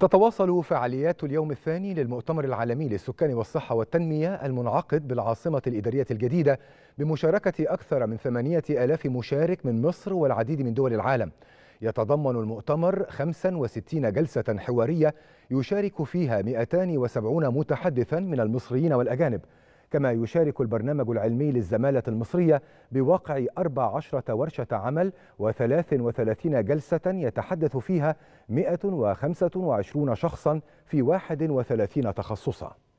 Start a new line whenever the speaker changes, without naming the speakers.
تتواصل فعاليات اليوم الثاني للمؤتمر العالمي للسكان والصحة والتنمية المنعقد بالعاصمة الإدارية الجديدة بمشاركة أكثر من ثمانية ألاف مشارك من مصر والعديد من دول العالم يتضمن المؤتمر 65 جلسة حوارية يشارك فيها 270 متحدثا من المصريين والأجانب كما يشارك البرنامج العلمي للزمالة المصرية بواقع 14 ورشة عمل و33 جلسة يتحدث فيها 125 شخصا في 31 تخصصا